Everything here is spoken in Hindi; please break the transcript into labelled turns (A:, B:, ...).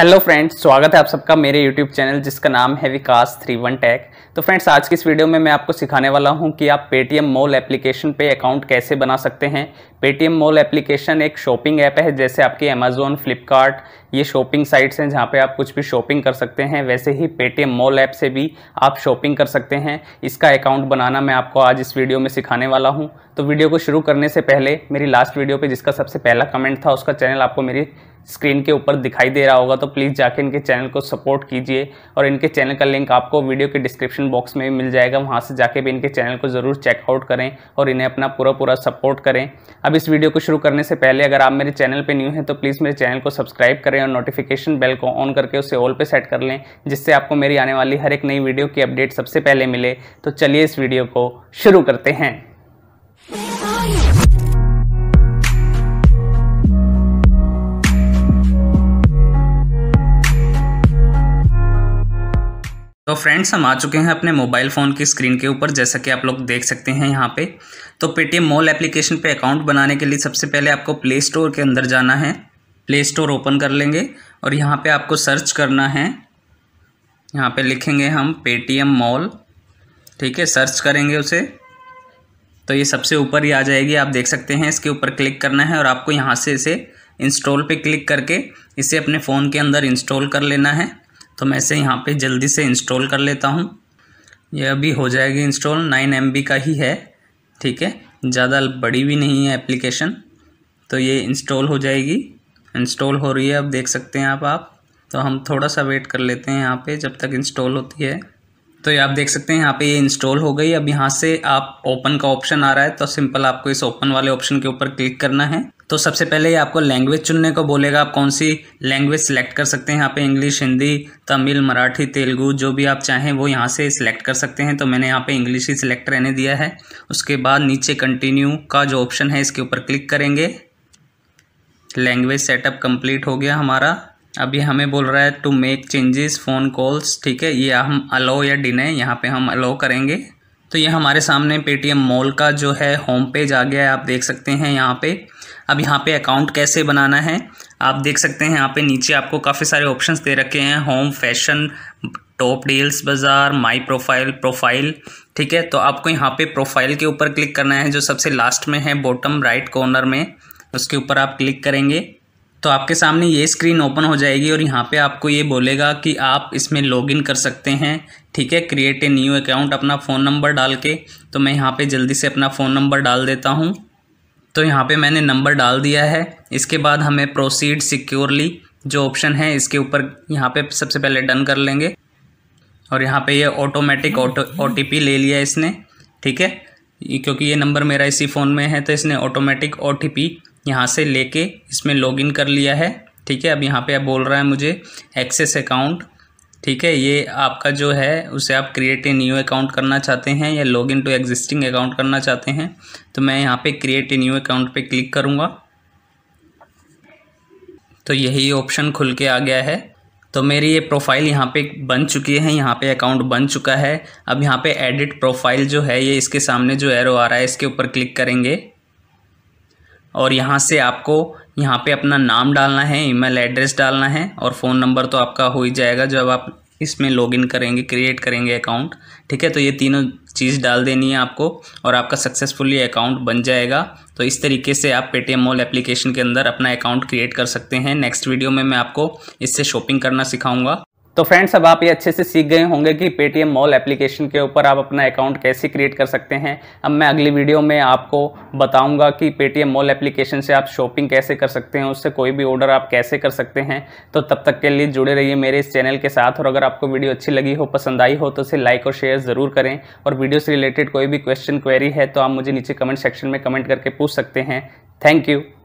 A: हेलो फ्रेंड्स स्वागत है आप सबका मेरे यूट्यूब चैनल जिसका नाम है विकास थ्री वन टैक तो फ्रेंड्स आज की इस वीडियो में मैं आपको सिखाने वाला हूं कि आप पेटीएम मॉल एप्लीकेशन पे अकाउंट कैसे बना सकते हैं पेटीएम मॉल एप्लीकेशन एक शॉपिंग ऐप है जैसे आपकी अमेजोन फ्लिपकार्ट ये शॉपिंग साइट्स हैं जहाँ पे आप कुछ भी शॉपिंग कर सकते हैं वैसे ही पेटीएम मॉल ऐप से भी आप शॉपिंग कर सकते हैं इसका अकाउंट बनाना मैं आपको आज इस वीडियो में सिखाने वाला हूँ तो वीडियो को शुरू करने से पहले मेरी लास्ट वीडियो पर जिसका सबसे पहला कमेंट था उसका चैनल आपको मेरी स्क्रीन के ऊपर दिखाई दे रहा होगा तो प्लीज़ जाकर इनके चैनल को सपोर्ट कीजिए और इनके चैनल का लिंक आपको वीडियो के डिस्क्रिप्शन बॉक्स में भी मिल जाएगा वहाँ से जाके भी इनके चैनल को ज़रूर चेकआउट करें और इन्हें अपना पूरा पूरा सपोर्ट करें अब इस वीडियो को शुरू करने से पहले अगर आप मेरे चैनल पर न्यू हैं तो प्लीज़ मेरे चैनल को सब्सक्राइब करें और नोटिफिकेशन बेल को ऑन करके उसे ऑल पर सेट कर लें जिससे आपको मेरी आने वाली हर एक नई वीडियो की अपडेट सबसे पहले मिले तो चलिए इस वीडियो को शुरू करते हैं तो फ्रेंड्स हम आ चुके हैं अपने मोबाइल फ़ोन की स्क्रीन के ऊपर जैसा कि आप लोग देख सकते हैं यहाँ पे तो पेटीएम मॉल एप्लीकेशन पे अकाउंट बनाने के लिए सबसे पहले आपको प्ले स्टोर के अंदर जाना है प्ले स्टोर ओपन कर लेंगे और यहाँ पे आपको सर्च करना है यहाँ पे लिखेंगे हम पेटीएम मॉल ठीक है सर्च करेंगे उसे तो ये सबसे ऊपर ही आ जाएगी आप देख सकते हैं इसके ऊपर क्लिक करना है और आपको यहाँ से इसे इंस्टॉल पर क्लिक करके इसे अपने फ़ोन के अंदर इंस्टॉल कर लेना है तो मैं इसे यहाँ पे जल्दी से इंस्टॉल कर लेता हूँ ये अभी हो जाएगी इंस्टॉल नाइन एम का ही है ठीक है ज़्यादा बड़ी भी नहीं है एप्लीकेशन तो ये इंस्टॉल हो जाएगी इंस्टॉल हो रही है अब देख सकते हैं आप आप तो हम थोड़ा सा वेट कर लेते हैं यहाँ पे जब तक इंस्टॉल होती है तो ये आप देख सकते हैं यहाँ पे ये इंस्टॉल हो गई अब यहाँ से आप ओपन का ऑप्शन आ रहा है तो सिंपल आपको इस ओपन वाले ऑप्शन के ऊपर क्लिक करना है तो सबसे पहले ये आपको लैंग्वेज चुनने को बोलेगा आप कौन सी लैंग्वेज सेलेक्ट कर सकते हैं यहाँ पे इंग्लिश हिंदी तमिल मराठी तेलुगु जो भी आप चाहें वो यहाँ से सिलेक्ट कर सकते हैं तो मैंने यहाँ पे इंग्लिश ही सिलेक्ट रहने दिया है उसके बाद नीचे कंटिन्यू का जो ऑप्शन है इसके ऊपर क्लिक करेंगे लैंग्वेज सेटअप कम्प्लीट हो गया हमारा अभी हमें बोल रहा है to make changes phone calls ठीक है ये हम अलो या डिनय यहाँ पर हम अलो करेंगे तो ये हमारे सामने पेटीएम मॉल का जो है होम पेज आ गया है आप देख सकते हैं यहाँ पर अब यहाँ पे अकाउंट कैसे बनाना है आप देख सकते हैं यहाँ पे नीचे आपको काफ़ी सारे ऑप्शंस दे रखे हैं home fashion top deals Bazaar my profile profile ठीक है तो आपको यहाँ पे प्रोफाइल के ऊपर क्लिक करना है जो सबसे लास्ट में है बॉटम राइट कॉर्नर में उसके ऊपर आप क्लिक करेंगे तो आपके सामने ये स्क्रीन ओपन हो जाएगी और यहाँ पे आपको ये बोलेगा कि आप इसमें लॉगिन कर सकते हैं ठीक है क्रिएट ए न्यू अकाउंट अपना फ़ोन नंबर डाल के तो मैं यहाँ पे जल्दी से अपना फ़ोन नंबर डाल देता हूँ तो यहाँ पे मैंने नंबर डाल दिया है इसके बाद हमें प्रोसीड सिक्योरली जो ऑप्शन है इसके ऊपर यहाँ पे सबसे पहले डन कर लेंगे और यहाँ पे ये ऑटोमेटिक ऑटो ओ ले लिया इसने ठीक है क्योंकि ये नंबर मेरा इसी फ़ोन में है तो इसने ऑटोमेटिक ओ टी पी यहाँ से लेके इसमें लॉगिन कर लिया है ठीक है अब यहाँ पे बोल रहा है मुझे एक्सेस अकाउंट ठीक है ये आपका जो है उसे आप क्रिएट ए न्यू अकाउंट करना चाहते हैं या log in to existing account करना चाहते हैं तो मैं यहाँ पे क्रिएट ए न्यू अकाउंट पे क्लिक करूँगा तो यही ऑप्शन खुल के आ गया है तो मेरी ये प्रोफाइल यहाँ पे बन चुकी है यहाँ पे अकाउंट बन चुका है अब यहाँ पे एडिट प्रोफाइल जो है ये इसके सामने जो एरो आ रहा है इसके ऊपर क्लिक करेंगे और यहाँ से आपको यहाँ पे अपना नाम डालना है ईमेल एड्रेस डालना है और फ़ोन नंबर तो आपका हो ही जाएगा जब आप इसमें लॉगिन करेंगे क्रिएट करेंगे अकाउंट ठीक है तो ये तीनों चीज़ डाल देनी है आपको और आपका सक्सेसफुली अकाउंट बन जाएगा तो इस तरीके से आप पेटीएम मॉल एप्लीकेशन के अंदर अपना अकाउंट क्रिएट कर सकते हैं नेक्स्ट वीडियो में मैं आपको इससे शॉपिंग करना सिखाऊंगा तो फ्रेंड्स अब आप ये अच्छे से सीख गए होंगे कि पेटीएम मॉल एप्लीकेशन के ऊपर आप अपना अकाउंट कैसे क्रिएट कर सकते हैं अब मैं अगली वीडियो में आपको बताऊंगा कि पेटीएम मॉल एप्लीकेशन से आप शॉपिंग कैसे कर सकते हैं उससे कोई भी ऑर्डर आप कैसे कर सकते हैं तो तब तक के लिए जुड़े रहिए मेरे इस चैनल के साथ और अगर आपको वीडियो अच्छी लगी हो पसंद आई हो तो उसे लाइक और शेयर ज़रूर करें और वीडियो से रिलेटेड कोई भी क्वेश्चन क्वेरी है तो आप मुझे नीचे कमेंट सेक्शन में कमेंट करके पूछ सकते हैं थैंक यू